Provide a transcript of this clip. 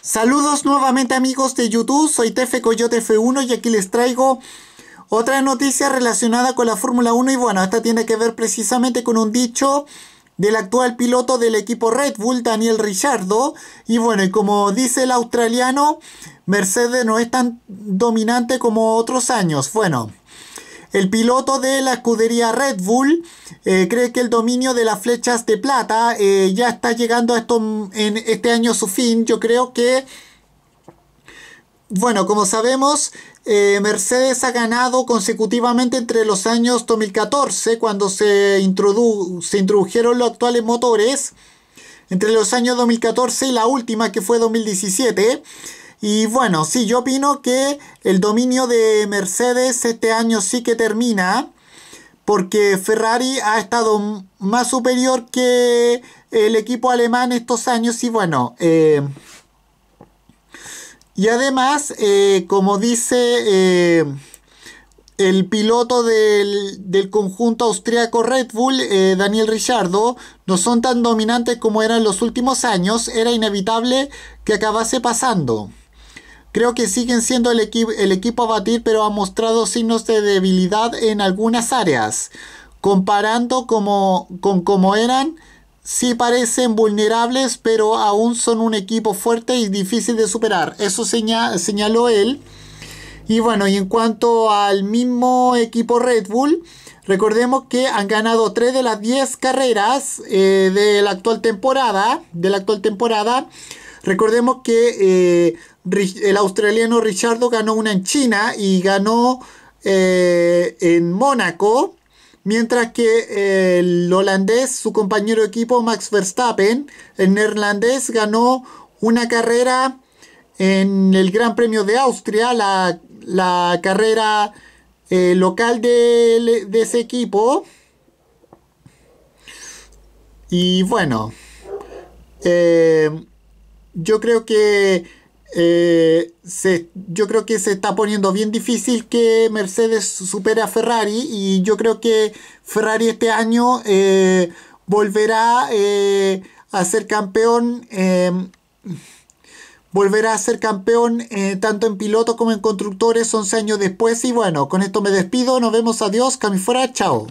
Saludos nuevamente amigos de YouTube, soy Tefe Coyote F1 y aquí les traigo otra noticia relacionada con la Fórmula 1 y bueno, esta tiene que ver precisamente con un dicho del actual piloto del equipo Red Bull, Daniel Ricciardo. Y bueno, y como dice el australiano, Mercedes no es tan dominante como otros años. Bueno, el piloto de la escudería Red Bull eh, cree que el dominio de las flechas de plata eh, ya está llegando a esto, en este año su fin. Yo creo que, bueno, como sabemos, eh, Mercedes ha ganado consecutivamente entre los años 2014, cuando se, se introdujeron los actuales motores, entre los años 2014 y la última que fue 2017. Y bueno, sí, yo opino que el dominio de Mercedes este año sí que termina, porque Ferrari ha estado más superior que el equipo alemán estos años y bueno... Eh, y además, eh, como dice eh, el piloto del, conjunto austriaco Red Bull, Daniel Ricciardo, no son tan dominantes como eran los últimos años, era inevitable que acabase pasando. Creo que siguen siendo el, equipo a batir, pero ha mostrado signos de debilidad en algunas áreas. Comparando como, con cómo eran, sí parecen vulnerables, pero aún son un equipo fuerte y difícil de superar. Eso señaló él. Y bueno, y en cuanto al mismo equipo Red Bull, recordemos que han ganado 3 de las 10 carreras eh, de la actual temporada. De la actual temporada Recordemos que eh, el australiano Richardo ganó una en China y ganó eh, en Mónaco, mientras que eh, el holandés, su compañero de equipo Max Verstappen, el neerlandés, ganó una carrera en el Gran Premio de Austria, la, carrera local de, ese equipo. Y bueno, yo creo que eh, se, yo creo que se está poniendo bien difícil que Mercedes supere a Ferrari y yo creo que Ferrari este año eh, eh, em, volverá a ser campeón volverá a ser campeón tanto en piloto como en constructores 11 años después y bueno, con esto me despido, nos vemos, adiós, cami chao